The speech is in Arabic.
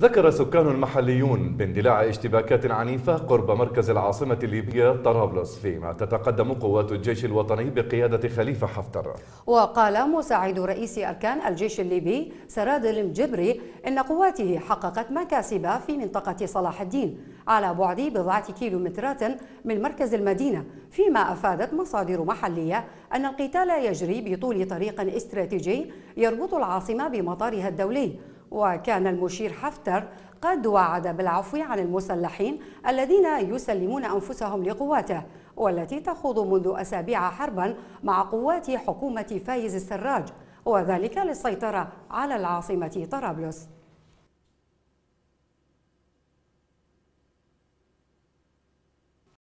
ذكر سكان محليون باندلاع اشتباكات عنيفة قرب مركز العاصمة الليبية طرابلس فيما تتقدم قوات الجيش الوطني بقيادة خليفة حفتر وقال مساعد رئيس أركان الجيش الليبي سراد المجبري إن قواته حققت مكاسب في منطقة صلاح الدين على بعد بضعة كيلومترات من مركز المدينة فيما أفادت مصادر محلية أن القتال يجري بطول طريق استراتيجي يربط العاصمة بمطارها الدولي وكان المشير حفتر قد وعد بالعفو عن المسلحين الذين يسلمون أنفسهم لقواته والتي تخوض منذ أسابيع حربا مع قوات حكومة فايز السراج وذلك للسيطرة على العاصمة طرابلس